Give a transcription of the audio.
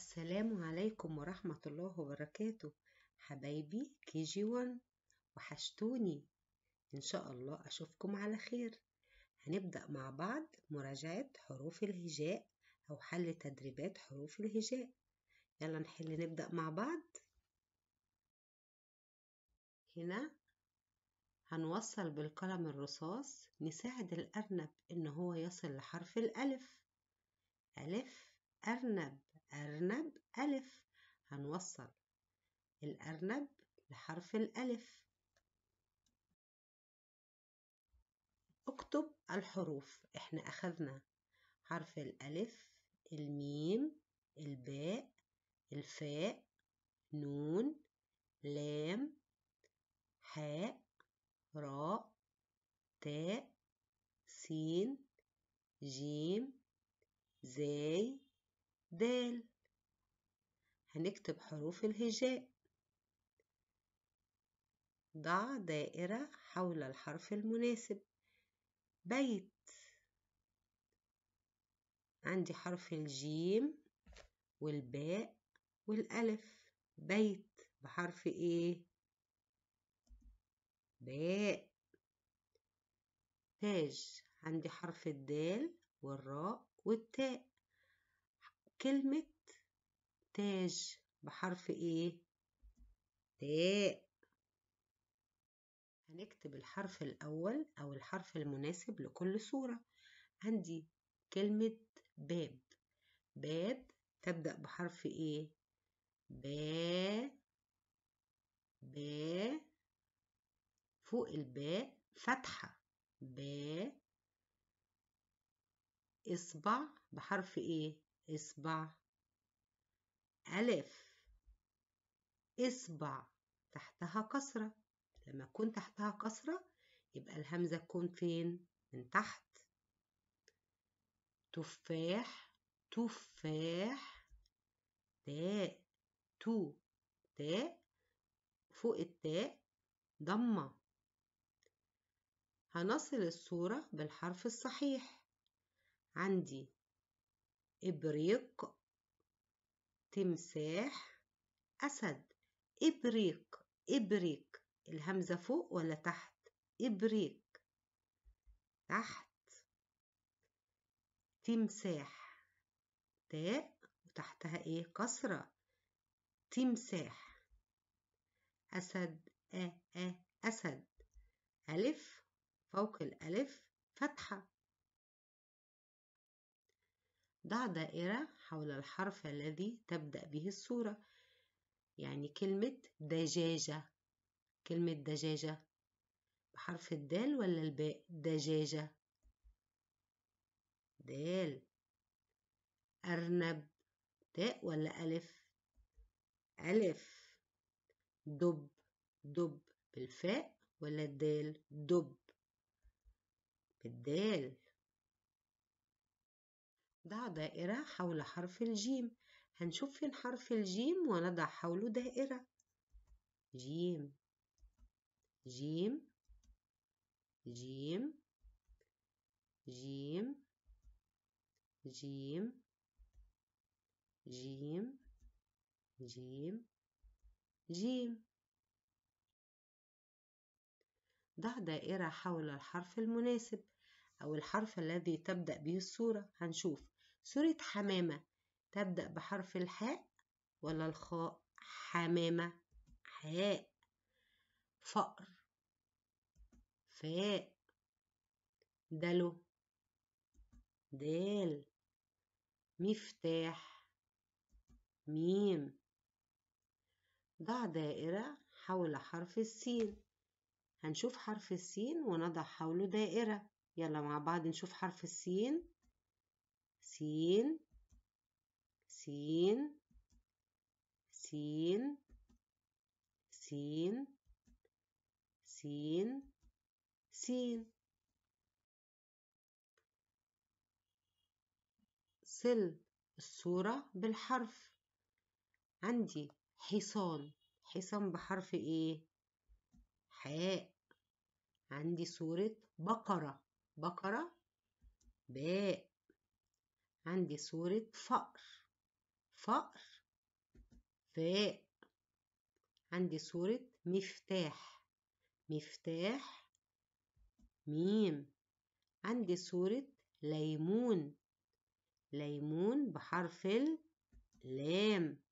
السلام عليكم ورحمة الله وبركاته حبايبي كي جي وان وحشتوني إن شاء الله أشوفكم على خير هنبدأ مع بعض مراجعة حروف الهجاء أو حل تدريبات حروف الهجاء يلا نحل نبدأ مع بعض هنا هنوصل بالقلم الرصاص نساعد الأرنب إن هو يصل لحرف الألف ألف أرنب أرنب ألف هنوصل الأرنب لحرف الألف اكتب الحروف احنا أخذنا حرف الألف الميم الباء الفاء نون لام حاء راء تاء سين جيم زاي دال هنكتب حروف الهجاء ضع دائرة حول الحرف المناسب بيت عندي حرف الجيم والباء والألف بيت بحرف إيه؟ باء تاج عندي حرف الدال والراء والتاء كلمة تاج بحرف إيه؟ تاء هنكتب الحرف الأول أو الحرف المناسب لكل صورة عندي كلمة باب باب تبدأ بحرف إيه؟ با با فوق الباء فتحة با إصبع بحرف إيه؟ إصبع ألف إصبع تحتها كسرة لما تكون تحتها كسرة يبقى الهمزة تكون فين؟ من تحت تفاح تفاح تاء تو تاء فوق التاء ضمة هنصل الصورة بالحرف الصحيح عندي إبريق تمساح أسد إبريق إبريق الهمزة فوق ولا تحت إبريق تحت تمساح تاء وتحتها إيه كسرة تمساح أسد أ أ أسد ألف فوق الألف فتحة ضع دائرة حول الحرف الذي تبدأ به الصورة يعني كلمة دجاجة كلمة دجاجة بحرف الدال ولا الباء دجاجة دال أرنب تاء ولا ألف ألف دب دب بالفاء ولا الدال دب بالدال ضع دائرة حول حرف الجيم هنشوف فين حرف الجيم ونضع حوله دائرة جيم جيم جيم جيم جيم جيم جيم جيم ضع دائرة حول الحرف المناسب أو الحرف الذي تبدأ به الصورة هنشوف صورة حمامة تبدأ بحرف الحاء ولا الخاء حمامة حاء فأر فاء دلو دال مفتاح ميم ضع دائرة حول حرف السين هنشوف حرف السين ونضع حوله دائرة يلا مع بعض نشوف حرف السين سين سين سين سين سين سين صل الصورة بالحرف عندي حصان حصان بحرف ايه حاء عندي صورة بقرة بقرة باء عندي صورة فأر فأر فاء عندي صورة مفتاح مفتاح ميم عندي صورة ليمون ليمون بحرف اللام